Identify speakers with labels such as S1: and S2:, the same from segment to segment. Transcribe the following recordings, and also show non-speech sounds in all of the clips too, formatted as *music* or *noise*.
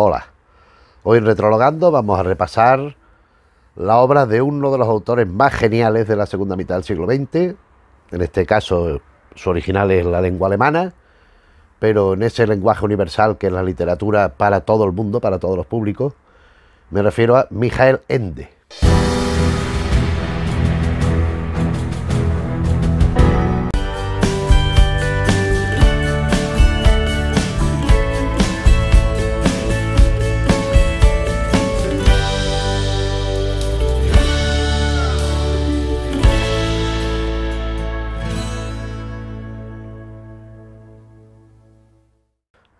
S1: Hola, hoy Retrologando vamos a repasar la obra de uno de los autores más geniales de la segunda mitad del siglo XX. En este caso, su original es la lengua alemana, pero en ese lenguaje universal que es la literatura para todo el mundo, para todos los públicos, me refiero a Michael Ende.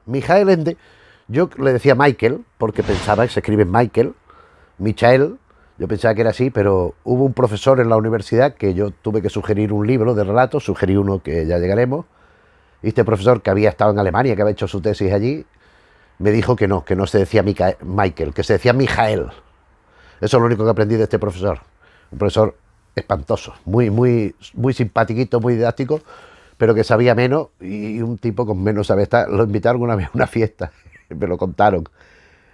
S1: Michael Ende, yo le decía Michael, porque pensaba que se escribe Michael, Michael, yo pensaba que era así, pero hubo un profesor en la universidad que yo tuve que sugerir un libro de relatos, sugerí uno que ya llegaremos, y este profesor que había estado en Alemania, que había hecho su tesis allí, me dijo que no, que no se decía Michael, que se decía Michael. Eso es lo único que aprendí de este profesor. Un profesor espantoso, muy, muy, muy muy didáctico, pero que sabía menos y un tipo con menos sabe Lo invitaron una vez a una fiesta, *laughs* me lo contaron,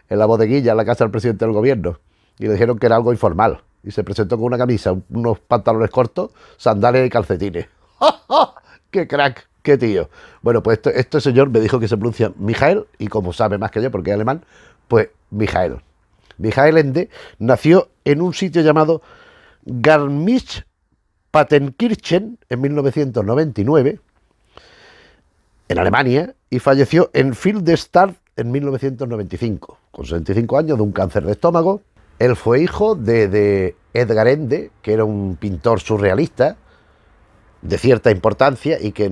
S1: en la bodeguilla, en la casa del presidente del gobierno, y le dijeron que era algo informal. Y se presentó con una camisa, unos pantalones cortos, sandales y calcetines. ¡Oh, *laughs* qué crack! ¡Qué tío! Bueno, pues este, señor me dijo que se pronuncia Mijael, y como sabe más que yo porque es alemán, pues Mijael. Mijael Ende nació en un sitio llamado Garmisch Pattenkirchen en 1999 en Alemania y falleció en Fildestadt en 1995, con 65 años de un cáncer de estómago. Él fue hijo de, Edgar Ende, que era un pintor surrealista de cierta importancia y que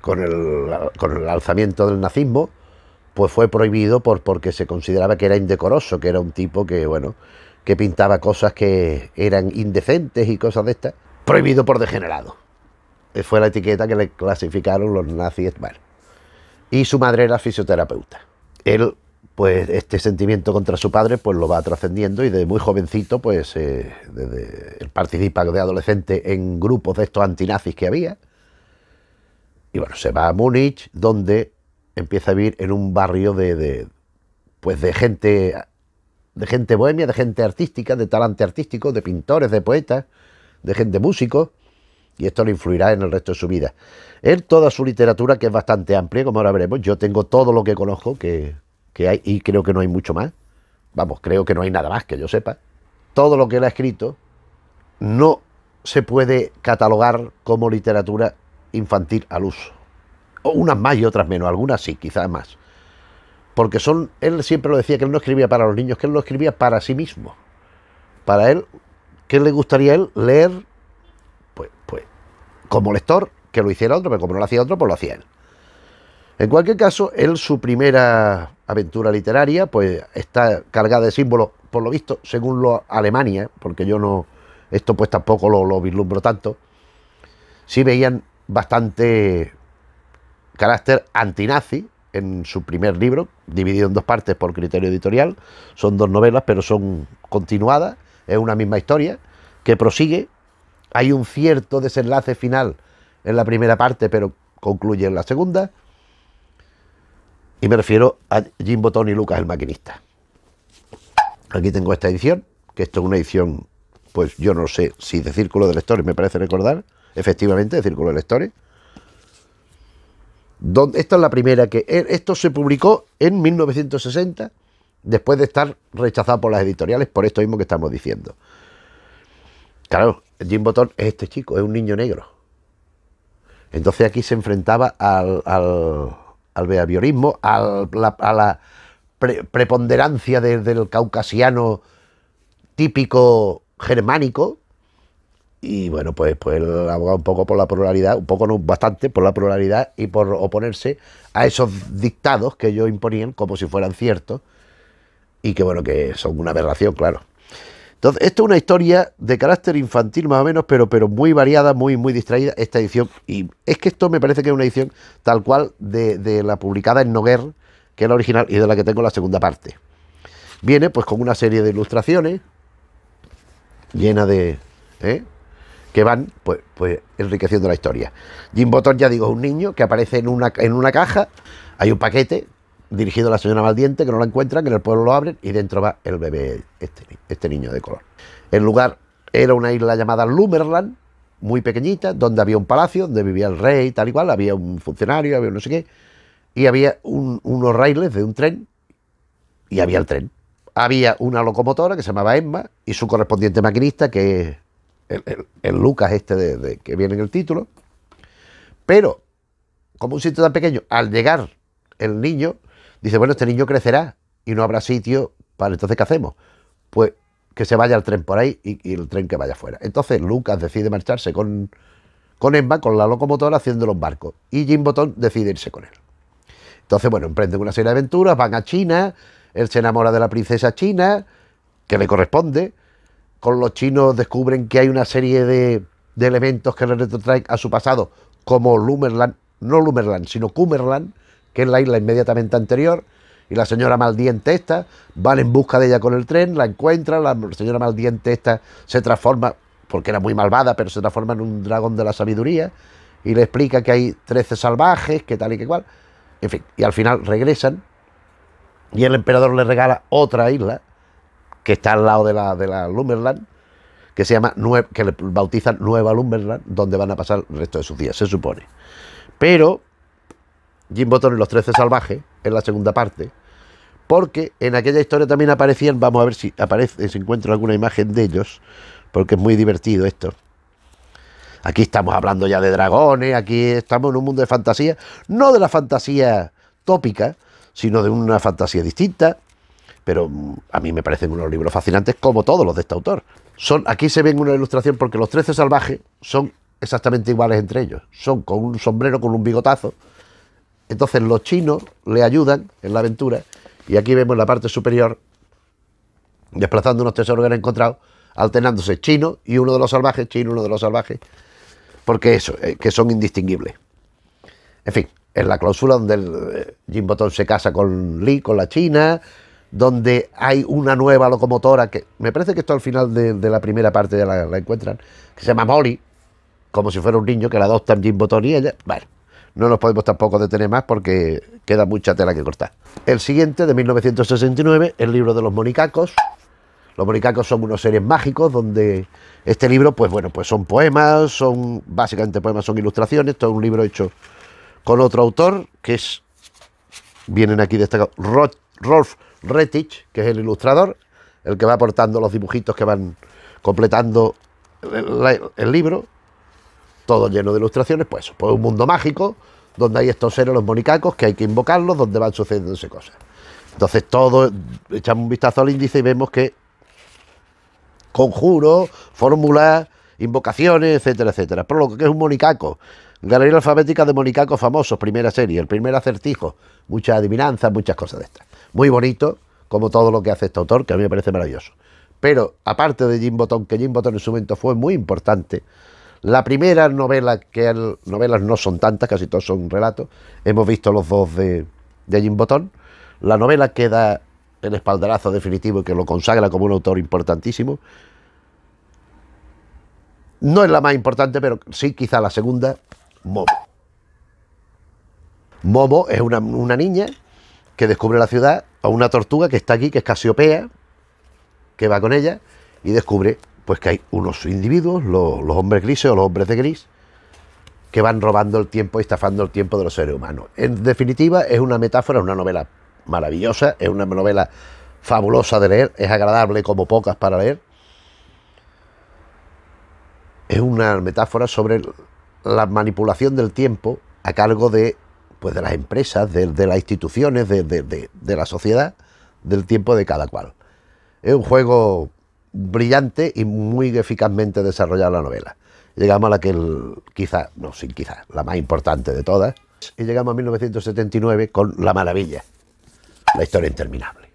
S1: con, el, con, el, alzamiento del nazismo pues fue prohibido por, porque se consideraba que era indecoroso, que era un tipo que, bueno, que pintaba cosas que eran indecentes y cosas de estas, prohibido por degenerado. Eh, fue la etiqueta que le clasificaron los nazis. Bueno. Y su madre era fisioterapeuta. Él, pues, este sentimiento contra su padre, pues lo va trascendiendo y desde muy jovencito, pues, él eh, participa de adolescente en grupos de estos antinazis que había. Y bueno, se va a Múnich, donde empieza a vivir en un barrio de, de pues, de gente de gente bohemia, de gente artística, de talante artístico, de pintores, de poetas, de gente músico, y esto le influirá en el resto de su vida. Él, toda su literatura, que es bastante amplia, como ahora veremos, yo tengo todo lo que conozco que, hay, y creo que no hay mucho más. Vamos, creo que no hay nada más que yo sepa. Todo lo que él ha escrito no se puede catalogar como literatura infantil al uso. O unas más y otras menos, algunas sí, quizás más porque son, él siempre lo decía que él no escribía para los niños, que él lo escribía para sí mismo. Para él, ¿qué le gustaría él leer? Pues, pues, como lector, que lo hiciera otro, pero como no lo hacía otro, pues lo hacía él. En cualquier caso, él su primera aventura literaria, pues está cargada de símbolos, por lo visto, según lo Alemania, porque yo no, esto pues tampoco lo, lo vislumbro tanto, sí veían bastante carácter antinazi, en su primer libro, dividido en dos partes por criterio editorial. Son dos novelas, pero son continuadas, es una misma historia que prosigue. Hay un cierto desenlace final en la primera parte, pero concluye en la segunda. Y me refiero a Jim Botón y Lucas el maquinista. Aquí tengo esta edición, que esto es una edición, pues yo no sé si de Círculo de Lectores, me parece recordar, efectivamente, de Círculo de Lectores esta es la primera que... E, esto se publicó en 1960, después de estar rechazado por las editoriales, por esto mismo que estamos diciendo. Claro, Jim Botón es este chico, es un niño negro. Entonces aquí se enfrentaba al, al, al a la preponderancia del caucasiano típico germánico, y bueno, pues, pues abogado un poco por la pluralidad, un poco no, bastante por la pluralidad y por oponerse a esos dictados que ellos imponían como si fueran ciertos y que bueno, que son una aberración, claro. Entonces, esto es una historia de carácter infantil más o menos, pero, pero muy variada, muy, muy distraída esta edición. Y es que esto me parece que es una edición tal cual de, la publicada en Noguer, que es la original y de la que tengo la segunda parte. Viene pues con una serie de ilustraciones llena de... ¿eh? que van pues, pues, enriqueciendo la historia. Jim botón ya digo, es un niño que aparece en una, en una caja, hay un paquete dirigido a la señora Valdiente, que no la encuentran, que en el pueblo lo abren y dentro va el bebé, este, este niño de color. El lugar era una isla llamada Lumerland, muy pequeñita, donde había un palacio, donde vivía el rey, tal y cual, había un funcionario, había no sé qué, y había unos raíles de un tren, y había el tren. Había una locomotora que se llamaba Emma y su correspondiente maquinista, que es, el, Lucas este de, que viene en el título. Pero, como un sitio tan pequeño, al llegar el niño, dice, bueno, este niño crecerá y no habrá sitio para entonces, ¿qué hacemos? Pues que se vaya el tren por ahí y, el tren que vaya fuera. Entonces Lucas decide marcharse con, con Emma, con la locomotora, haciendo los barcos. Y Jim Botón decide irse con él. Entonces, bueno, emprenden una serie de aventuras, van a China, él se enamora de la princesa china, que le corresponde, con los chinos descubren que hay una serie de, elementos que le retrotraen a su pasado, como Lumerland, no Lumerland, sino Cumberland, que es la isla inmediatamente anterior, y la señora Maldiente esta, van en busca de ella con el tren, la encuentran, la señora Maldiente esta se transforma, porque era muy malvada, pero se transforma en un dragón de la sabiduría, y le explica que hay 13 salvajes, que tal y que cual, en fin, y al final regresan, y el emperador le regala otra isla, que está al lado de la, de la Lumberland, que se llama, que le bautizan Nueva Lumberland, donde van a pasar el resto de sus días, se supone. Pero Jim Bottom y los Trece salvajes, en la segunda parte, porque en aquella historia también aparecían, vamos a ver si aparece, si encuentro alguna imagen de ellos, porque es muy divertido esto. Aquí estamos hablando ya de dragones, aquí estamos en un mundo de fantasía, no de la fantasía tópica, sino de una fantasía distinta pero mm, a mí me parecen unos libros fascinantes como todos los de este autor. Son, aquí se ven una ilustración porque los Trece Salvajes son exactamente iguales entre ellos, son con un sombrero, con un bigotazo. Entonces los chinos le ayudan en la aventura y aquí vemos en la parte superior, desplazando unos tesoros que han encontrado, alternándose chino y uno de los salvajes, chino y uno de los salvajes, porque eso, eh, que son indistinguibles. En fin, en la clausura donde eh, Jim Button se casa con Lee, con la China, donde hay una nueva locomotora que me parece que esto al final de, la primera parte ya la, encuentran, que se llama Molly, como si fuera un niño que la adoptan Jim Botón y ella. Bueno, no nos podemos tampoco detener más porque queda mucha tela que cortar. El siguiente, de 1969, el libro de los monicacos. Los monicacos son unos seres mágicos donde este libro, pues bueno, pues son poemas, son básicamente poemas, son ilustraciones. todo un libro hecho con otro autor que es, vienen aquí destacados, Rolf Retich, que es el ilustrador, el que va aportando los dibujitos que van completando el, libro, todo lleno de ilustraciones, pues, pues un mundo mágico donde hay estos seres, los monicacos, que hay que invocarlos, donde van sucediéndose cosas. Entonces todo, echamos un vistazo al índice y vemos que conjuros, fórmulas, invocaciones, etcétera, etcétera. Pero lo que es un monicaco, Galería alfabética de monicacos famosos, primera serie, el primer acertijo, muchas adivinanzas, muchas cosas de estas muy bonito, como todo lo que hace este autor, que a mí me parece maravilloso. Pero aparte de Jim Botón, que Jim Botón en su momento fue muy importante, la primera novela, que novelas no son tantas, casi todos son relatos, hemos visto los dos de, de Jim Botón, la novela que da el espaldarazo definitivo y que lo consagra como un autor importantísimo, no es la más importante, pero sí quizá la segunda, Momo. Momo es una, una niña que descubre la ciudad una tortuga que está aquí, que es Casiopea, que va con ella, y descubre pues que hay unos individuos, los, los hombres grises o los hombres de gris, que van robando el tiempo y estafando el tiempo de los seres humanos. En definitiva, es una metáfora, una novela maravillosa, es una novela fabulosa de leer, es agradable como pocas para leer. Es una metáfora sobre la manipulación del tiempo a cargo de pues de las empresas, de, las instituciones, de, la sociedad, del tiempo de cada cual. Es un juego brillante y muy eficazmente desarrollado la novela. Llegamos a la que quizás, quizá, no, sin quizás, la más importante de todas, y llegamos a 1979 con La Maravilla, la historia interminable.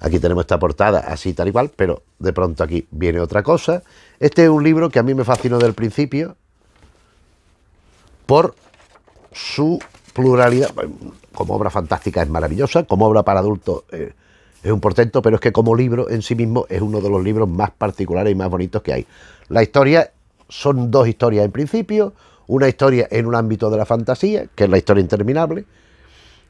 S1: Aquí tenemos esta portada así tal igual, pero de pronto aquí viene otra cosa. Este es un libro que a mí me fascinó del principio por su pluralidad, como obra fantástica es maravillosa, como obra para adultos eh, es un portento, pero es que como libro en sí mismo es uno de los libros más particulares y más bonitos que hay. La historia son dos historias en principio, una historia en un ámbito de la fantasía, que es la historia interminable,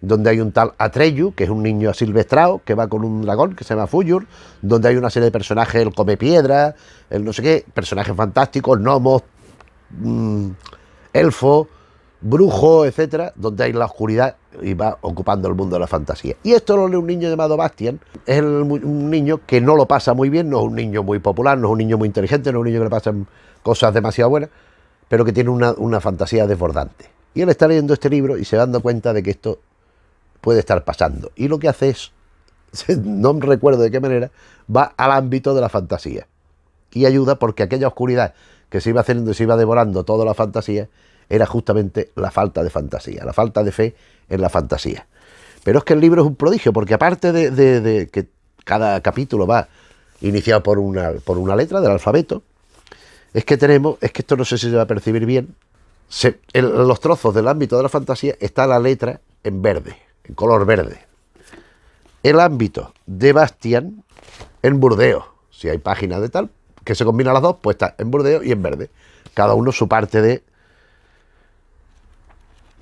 S1: donde hay un tal Atreyu, que es un niño asilvestrado, que va con un dragón que se llama Fuyur, donde hay una serie de personajes, el come piedra, el no sé qué, personajes fantásticos, gnomos, mm, elfos, Brujo, etcétera, donde hay la oscuridad y va ocupando el mundo de la fantasía. Y esto lo lee un niño llamado Bastian, es un niño que no lo pasa muy bien, no es un niño muy popular, no es un niño muy inteligente, no es un niño que le pasan cosas demasiado buenas, pero que tiene una, una fantasía desbordante. Y él está leyendo este libro y se va dando cuenta de que esto puede estar pasando. Y lo que hace es, *laughs* no recuerdo de qué manera, va al ámbito de la fantasía. Y ayuda porque aquella oscuridad que se iba haciendo y se iba devorando toda la fantasía, era justamente la falta de fantasía, la falta de fe en la fantasía. Pero es que el libro es un prodigio, porque aparte de, que cada capítulo va iniciado por una, por una letra del alfabeto, es que tenemos, es que esto no sé si se va a percibir bien, los trozos del ámbito de la fantasía está la letra en verde, en color verde. El ámbito de Bastián en burdeo, si hay páginas de tal, que se combina las dos, pues está en burdeo y en verde. Cada uno su parte de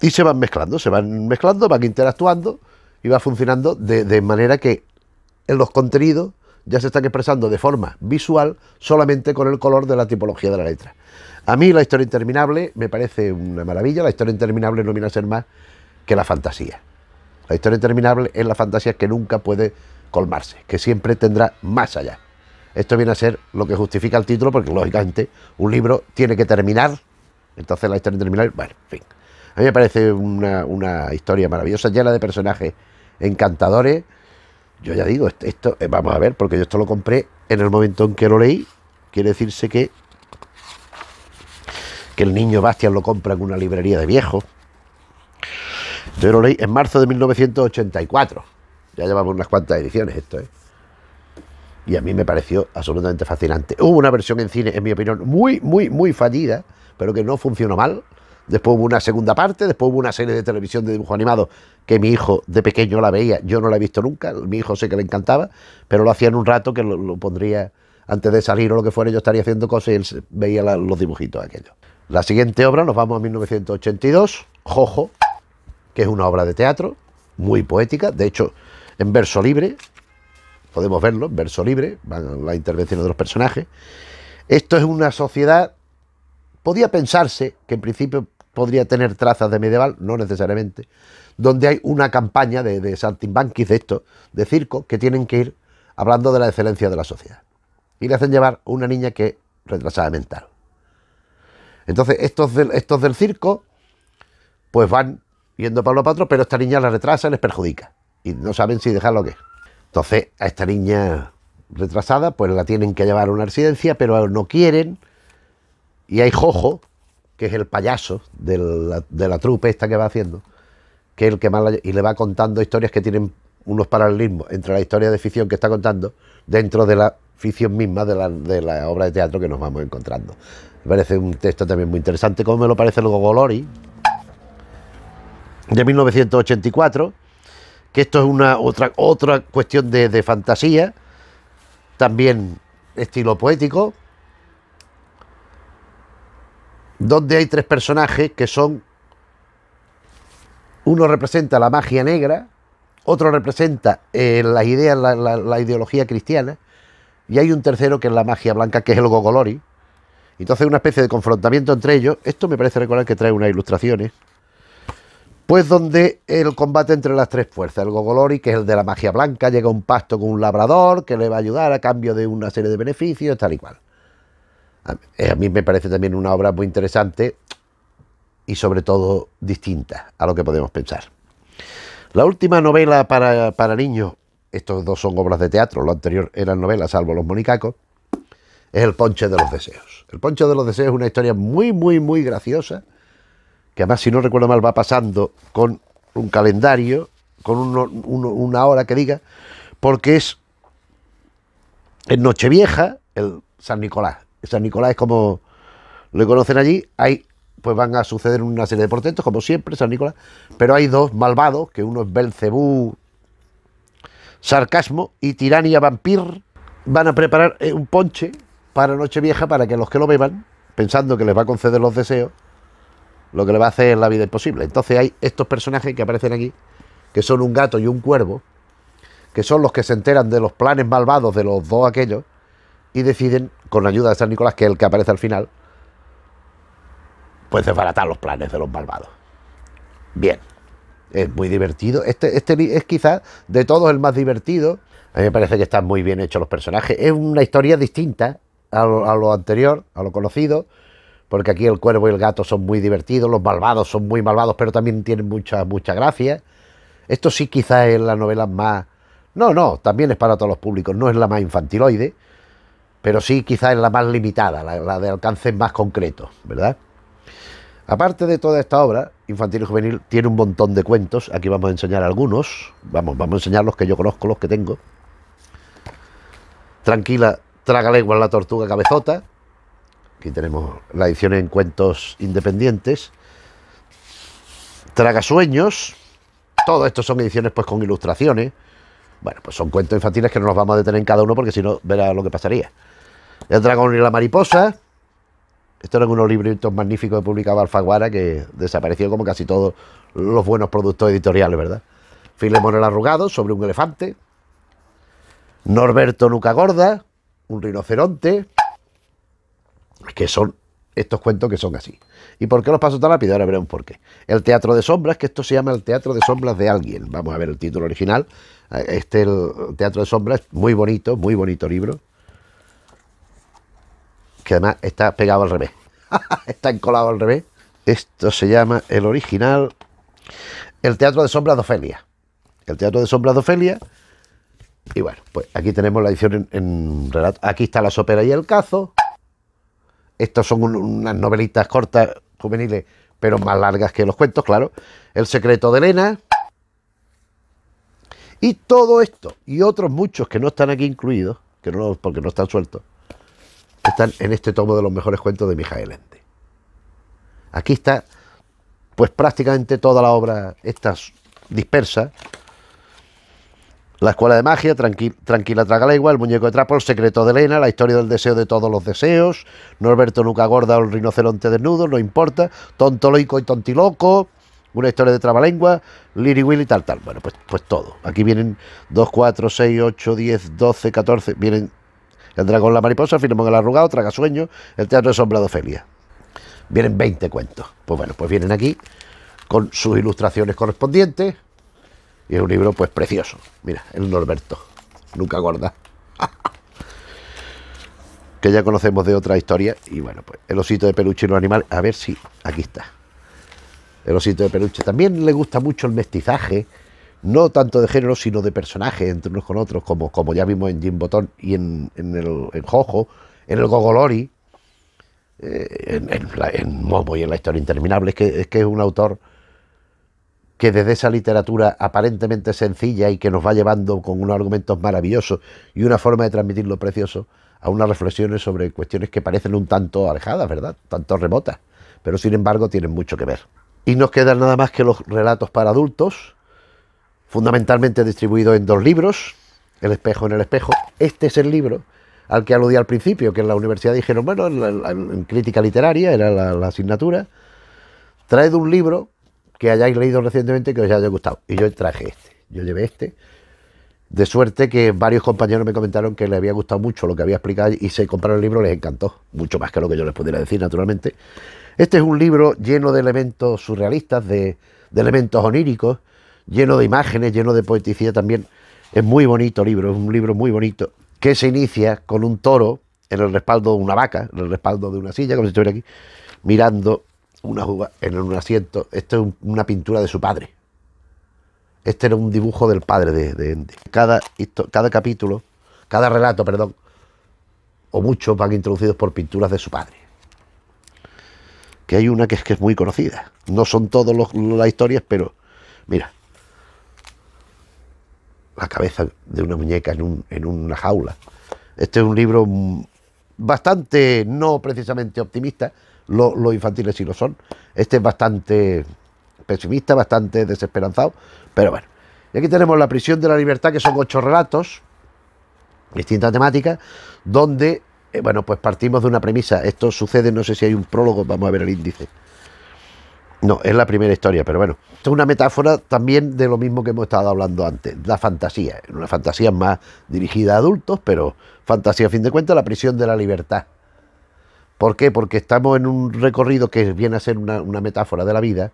S1: y se van mezclando, se van mezclando, van interactuando y va funcionando de, manera que en los contenidos ya se están expresando de forma visual solamente con el color de la tipología de la letra. A mí la historia interminable me parece una maravilla, la historia interminable no viene a ser más que la fantasía. La historia interminable es la fantasía que nunca puede colmarse, que siempre tendrá más allá. Esto viene a ser lo que justifica el título, porque lógicamente un libro tiene que terminar. Entonces la historia interminable, bueno, fin. A mí me parece una, historia maravillosa, llena de personajes encantadores. Yo ya digo, esto, eh, vamos a ver, porque yo esto lo compré en el momento en que lo leí. Quiere decirse que, que el niño Bastian lo compra en una librería de viejos. Yo lo leí en marzo de 1984. Ya llevamos unas cuantas ediciones esto, ¿eh? Y a mí me pareció absolutamente fascinante. Hubo una versión en cine, en mi opinión, muy, muy, muy fallida, pero que no funcionó mal. Después hubo una segunda parte, después hubo una serie de televisión de dibujo animado que mi hijo de pequeño la veía, yo no la he visto nunca, mi hijo sé que le encantaba, pero lo hacía en un rato que lo, pondría antes de salir o lo que fuera, yo estaría haciendo cosas y él veía los dibujitos aquellos. La siguiente obra, nos vamos a 1982, Jojo, que es una obra de teatro muy poética, de hecho en verso libre, podemos verlo, en verso libre, van las intervenciones de los personajes. Esto es una sociedad, podía pensarse que en principio podría tener trazas de medieval, no necesariamente, donde hay una campaña de, de saltimbanquis de esto, de circo, que tienen que ir hablando de la excelencia de la sociedad. Y le hacen llevar una niña que es retrasada mental. Entonces, estos del, estos del circo, pues van yendo los Patro, pero esta niña la retrasa, les perjudica. Y no saben si dejarlo o qué... Entonces, a esta niña retrasada, pues la tienen que llevar a una residencia, pero no quieren. Y hay jojo, que es el payaso de la, trupe esta que va haciendo, que es el que más y le va contando historias que tienen unos paralelismos entre la historia de ficción que está contando dentro de la ficción misma de la, obra de teatro que nos vamos encontrando. Me parece un texto también muy interesante, como me lo parece el Gogolori de 1984, que esto es una otra, otra cuestión de fantasía, también estilo poético, donde hay tres personajes que son, uno representa la magia negra, otro representa eh, las ideas, la, ideología cristiana, y hay un tercero que es la magia blanca, que es el Gogolori. Entonces una especie de confrontamiento entre ellos. Esto me parece recordar que trae unas ilustraciones. Pues donde el combate entre las tres fuerzas, el Gogolori, que es el de la magia blanca, llega a un pacto con un labrador que le va a ayudar a cambio de una serie de beneficios, tal y cual. Eh, a mí me parece también una obra muy interesante y sobre todo distinta a lo que podemos pensar. La última novela para, niños, estos dos son obras de teatro, lo anterior eran novelas, salvo los monicacos, es El Ponche de los Deseos. El Ponche de los Deseos es una historia muy, muy, muy graciosa, que además, si no recuerdo mal, va pasando con un calendario, con una hora que diga, porque es en Nochevieja el San Nicolás, San Nicolás es como lo conocen allí, hay, pues van a suceder una serie de portentos, como siempre, San Nicolás, pero hay dos malvados, que uno es Belcebú, sarcasmo, y Tirania Vampir, van a preparar eh, un ponche para Nochevieja para que los que lo beban, pensando que les va a conceder los deseos, lo que le va a hacer es la vida imposible. Entonces hay estos personajes que aparecen aquí, que son un gato y un cuervo, que son los que se enteran de los planes malvados de los dos aquellos, y deciden, con la ayuda de San Nicolás, que es el que aparece al final, pues desbaratar los planes de los malvados. Bien, es muy divertido. Este, este es quizás de todos el más divertido. A mí me parece que están muy bien hechos los personajes. Es una historia distinta a lo, anterior, a lo conocido, porque aquí el cuervo y el gato son muy divertidos, los malvados son muy malvados, pero también tienen mucha, mucha gracia. Esto sí quizás es la novela más... No, no, también es para todos los públicos, no es la más infantiloide, pero sí quizá es la más limitada, la, de alcance más concreto, ¿verdad? Aparte de toda esta obra, Infantil y Juvenil tiene un montón de cuentos, aquí vamos a enseñar algunos, vamos, vamos a enseñar los que yo conozco, los que tengo. Tranquila, traga lengua la tortuga cabezota, aquí tenemos la edición en cuentos independientes. Traga sueños. todo esto son ediciones pues con ilustraciones. Bueno, pues son cuentos infantiles que no nos vamos a detener en cada uno porque si no, verá lo que pasaría. El dragón y la mariposa. Esto eran unos libritos magníficos que publicaba Alfaguara, que desapareció como casi todos los buenos productos editoriales, ¿verdad? Filemón el arrugado, sobre un elefante. Norberto Nuca Gorda, un rinoceronte. Que son estos cuentos que son así. ¿Y por qué los paso tan rápido? Ahora veremos por qué. El teatro de sombras, que esto se llama el teatro de sombras de alguien. Vamos a ver el título original. Eh, este, el teatro de sombras, muy bonito, muy bonito libro que además está pegado al revés, *laughs* está encolado al revés. Esto se llama el original, el Teatro de Sombras de Ofelia. El Teatro de Sombras de Ofelia. Y bueno, pues aquí tenemos la edición en, relato. Aquí está la sopera y el cazo. estos son unas novelitas cortas, juveniles, pero más largas que los cuentos, claro. El secreto de Elena. Y todo esto, y otros muchos que no están aquí incluidos, que no, porque no están sueltos, están en este tomo de los mejores cuentos de Mijael Ende. Aquí está, pues prácticamente toda la obra Estas dispersa. La escuela de magia, Tranquila Tragalegua, El muñeco de trapo, El secreto de Elena, La historia del deseo de todos los deseos, Norberto Nuca Gorda o El rinoceronte desnudo, no importa, Tontoloico y Tontiloco, una historia de trabalengua, Liri Willy, tal, tal. Bueno, pues, pues todo. Aquí vienen 2, 4, 6, 8, 10, 12, 14, vienen el dragón la mariposa, Filemón el arrugado, Tragasueño, El teatro de sombra de Ofelia. Vienen 20 cuentos. Pues bueno, pues vienen aquí con sus ilustraciones correspondientes. Y es un libro pues precioso. Mira, el Norberto. Nunca gorda. *laughs* que ya conocemos de otra historia. Y bueno, pues el osito de peluche y los animales. A ver si aquí está. El osito de peluche. También le gusta mucho el mestizaje no tanto de género, sino de personajes entre unos con otros, como, como ya vimos en Jim Botón y en, el en Jojo, en el Gogolori, eh, en, Momo y en la historia interminable. Es que, es que es un autor que desde esa literatura aparentemente sencilla y que nos va llevando con unos argumentos maravillosos y una forma de transmitir lo precioso a unas reflexiones sobre cuestiones que parecen un tanto alejadas, ¿verdad? Tanto remotas, pero sin embargo tienen mucho que ver. Y nos quedan nada más que los relatos para adultos, fundamentalmente distribuido en dos libros, El espejo en el espejo. Este es el libro al que aludí al principio, que en la universidad dijeron, bueno, en, crítica literaria era la, asignatura, traed un libro que hayáis leído recientemente que os haya gustado. Y yo traje este, yo llevé este. De suerte que varios compañeros me comentaron que les había gustado mucho lo que había explicado y se compraron el libro, les encantó, mucho más que lo que yo les pudiera decir, naturalmente. Este es un libro lleno de elementos surrealistas, de elementos oníricos, lleno de imágenes, lleno de poeticidad también. Es muy bonito el libro, es un libro muy bonito, que se inicia con un toro en el respaldo de una vaca, en el respaldo de una silla, como si estuviera aquí, mirando una uva en un asiento. Esto es una pintura de su padre. Este era un dibujo del padre de, de, Cada, cada capítulo, cada relato, perdón, o muchos van introducidos por pinturas de su padre. Que hay una que es, que es muy conocida. No son todas las historias, pero mira la cabeza de una muñeca en, en una jaula. Este es un libro bastante, no precisamente optimista, lo, los infantiles sí lo son. Este es bastante pesimista, bastante desesperanzado, pero bueno. Y aquí tenemos La prisión de la libertad, que son ocho relatos, distintas temáticas, donde, eh, bueno, pues partimos de una premisa. Esto sucede, no sé si hay un prólogo, vamos a ver el índice. No, es la primera historia, pero bueno. Esto es una metáfora también de lo mismo que hemos estado hablando antes, la fantasía. Una fantasía más dirigida a adultos, pero fantasía, a fin de cuentas, la prisión de la libertad. ¿Por qué? Porque estamos en un recorrido que viene a ser una, metáfora de la vida,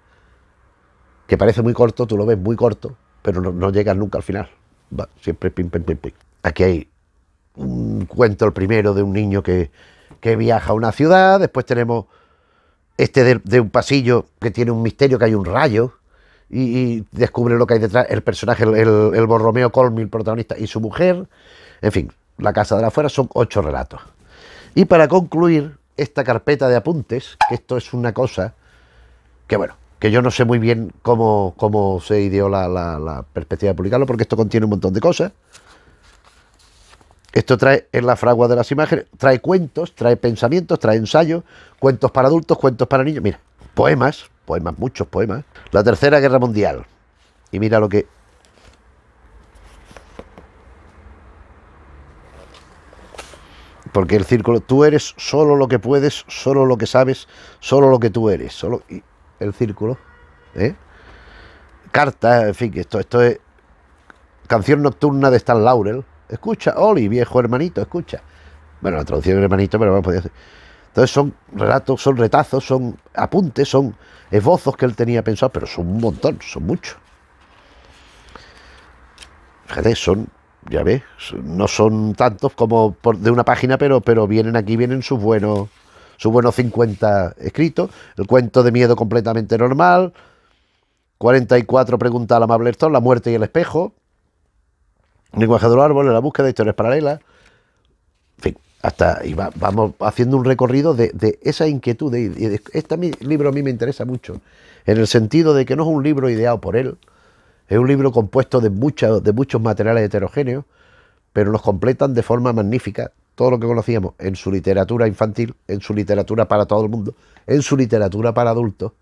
S1: que parece muy corto, tú lo ves muy corto, pero no, no llegas nunca al final. Va, siempre pim, pim, pim, pim. Aquí hay un cuento, el primero, de un niño que, que viaja a una ciudad, después tenemos este de, un pasillo que tiene un misterio, que hay un rayo, y, descubre lo que hay detrás, el personaje, el, el, Borromeo Colmi, el protagonista, y su mujer, en fin, La Casa de la Fuera, son ocho relatos. Y para concluir esta carpeta de apuntes, que esto es una cosa que, bueno, que yo no sé muy bien cómo, cómo se ideó la, la, la perspectiva de publicarlo, porque esto contiene un montón de cosas. Esto trae en la fragua de las imágenes, trae cuentos, trae pensamientos, trae ensayos, cuentos para adultos, cuentos para niños, mira, poemas, poemas, muchos poemas. La Tercera Guerra Mundial. Y mira lo que... Porque el círculo, tú eres solo lo que puedes, solo lo que sabes, solo lo que tú eres, solo y el círculo, ¿eh? Cartas, en fin, esto, esto es canción nocturna de Stan Laurel. Escucha, Oli, viejo hermanito, escucha. Bueno, la traducción hermanito, pero a poder hacer. Entonces son relatos, son retazos, son apuntes, son esbozos que él tenía pensado, pero son un montón, son muchos. Fíjate, son, ya ves, no son tantos como de una página, pero, pero vienen aquí, vienen sus buenos, sus buenos 50 escritos. El cuento de miedo completamente normal. 44 preguntas al amable lector, la muerte y el espejo lenguaje de los árboles, la búsqueda de historias paralelas, en fin, hasta vamos haciendo un recorrido de, esa inquietud. De, este libro a mí me interesa mucho, en el sentido de que no es un libro ideado por él, es un libro compuesto de, de muchos materiales heterogéneos, pero los completan de forma magnífica todo lo que conocíamos en su literatura infantil, en su literatura para todo el mundo, en su literatura para adultos,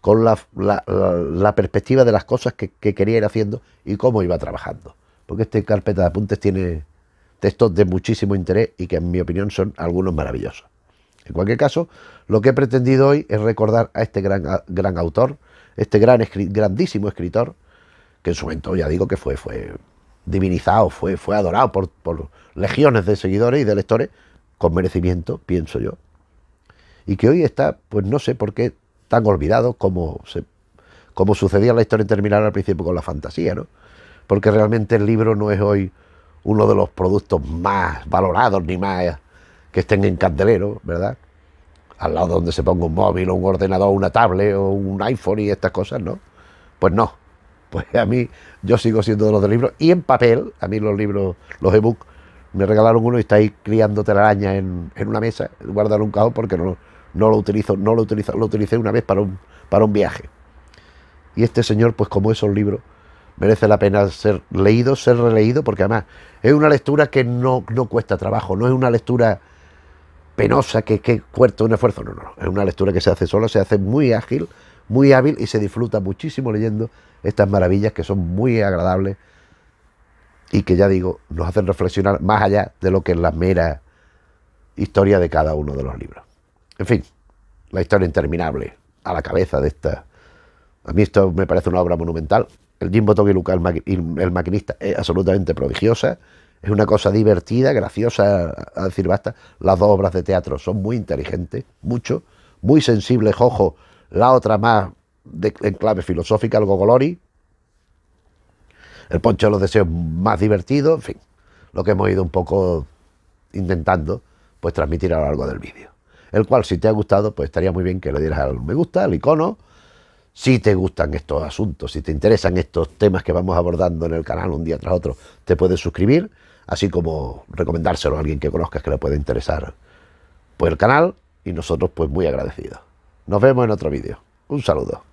S1: con la, perspectiva de las cosas que quería ir haciendo y cómo iba trabajando porque este carpeta de apuntes tiene textos de muchísimo interés y que en mi opinión son algunos maravillosos. En cualquier caso, lo que he pretendido hoy es recordar a este gran, gran autor, este gran, grandísimo escritor, que en su momento, ya digo, que fue, fue divinizado, fue, fue adorado por, legiones de seguidores y de lectores, con merecimiento, pienso yo, y que hoy está, pues no sé por qué, tan olvidado como, se, como sucedía la historia terminar al principio con la fantasía, ¿no? porque realmente el libro no es hoy uno de los productos más valorados ni más eh, que estén en candelero, ¿verdad? Al lado donde se ponga un móvil o un ordenador, una tablet o un iPhone y estas cosas, ¿no? Pues no. Pues a mí, yo sigo siendo de los de libros y en papel, a mí los libros, los e-books... me regalaron uno y está ahí criando telaraña en, en una mesa, guardar un cajón porque no, no lo utilizo, no lo utilizo, lo utilicé una vez para un, para un viaje. Y este señor, pues como esos libros, merece la pena ser leído, ser releído, porque además es una lectura que no, no cuesta trabajo, no es una lectura penosa que, que cuesta un esfuerzo, no, no, no, es una lectura que se hace sola, se hace muy ágil, muy hábil y se disfruta muchísimo leyendo estas maravillas que son muy agradables y que ya digo, nos hacen reflexionar más allá de lo que es la mera historia de cada uno de los libros. En fin, la historia interminable a la cabeza de esta... A mí esto me parece una obra monumental, el Jimbo y el, maquinista, es absolutamente prodigiosa. Es una cosa divertida, graciosa, a decir basta. Las dos obras de teatro son muy inteligentes, mucho. Muy sensibles, Jojo. La otra más en clave filosófica, el Gogolori. El Poncho de los Deseos más divertido, en fin. Lo que hemos ido un poco intentando, pues transmitir a lo largo del vídeo. El cual, si te ha gustado, pues estaría muy bien que le dieras al me gusta, al icono si te gustan estos asuntos, si te interesan estos temas que vamos abordando en el canal un día tras otro, te puedes suscribir, así como recomendárselo a alguien que conozcas que le pueda interesar por el canal y nosotros pues muy agradecidos. Nos vemos en otro vídeo. Un saludo.